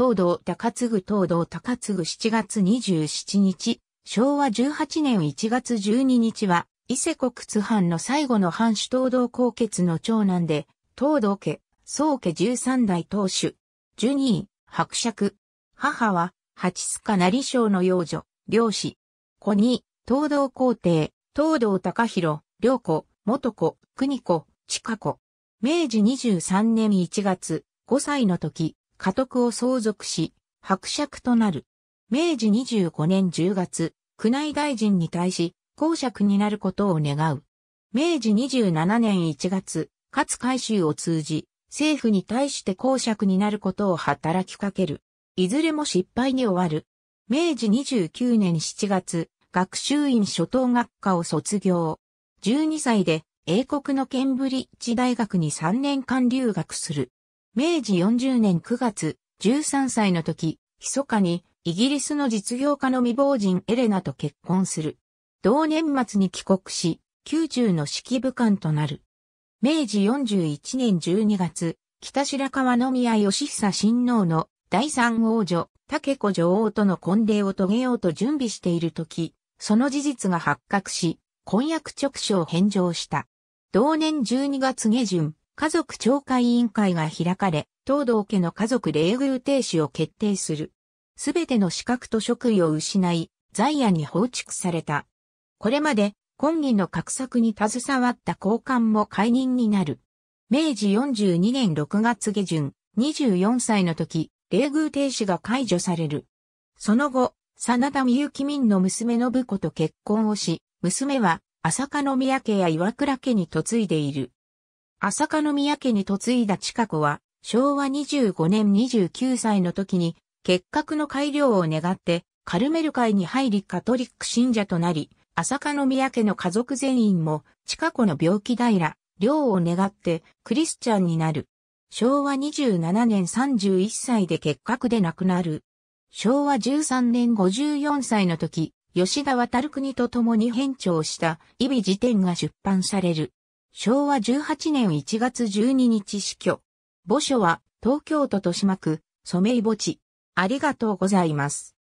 東道高継東道高継7月27日、昭和18年1月12日は、伊勢国津藩の最後の藩主東道高傑の長男で、東道家、宗家13代当主、12位、伯爵。母は、八須賀成将の養女、漁師。子に、東道皇帝、東道高弘、良子、元子、国子、近子。明治23年1月、5歳の時、家督を相続し、伯爵となる。明治25年10月、宮内大臣に対し、公爵になることを願う。明治27年1月、勝海舟を通じ、政府に対して公爵になることを働きかける。いずれも失敗に終わる。明治29年7月、学習院初等学科を卒業。12歳で英国のケンブリッジ大学に3年間留学する。明治40年9月、13歳の時、密かにイギリスの実業家の未亡人エレナと結婚する。同年末に帰国し、宮中の指揮武官となる。明治41年12月、北白川宮義久親王の第三王女、竹子女王との婚礼を遂げようと準備している時、その事実が発覚し、婚約直書を返上した。同年12月下旬、家族懲戒委員会が開かれ、東道家の家族冷遇停止を決定する。すべての資格と職位を失い、在野に放逐された。これまで、今議の格策に携わった高官も解任になる。明治42年6月下旬、24歳の時、冷遇停止が解除される。その後、真田美幸民の娘信子と結婚をし、娘は、浅香宮家や岩倉家に嫁いでいる。浅香宮家に嫁いだ千佳子は、昭和25年29歳の時に、結核の改良を願って、カルメル会に入りカトリック信者となり、浅香宮家の家族全員も、千佳子の病気平、良を願って、クリスチャンになる。昭和27年31歳で結核で亡くなる。昭和13年54歳の時、吉田渡国と共に編著した、イビ辞典が出版される。昭和18年1月12日死去。墓所は東京都豊島区、染井墓地。ありがとうございます。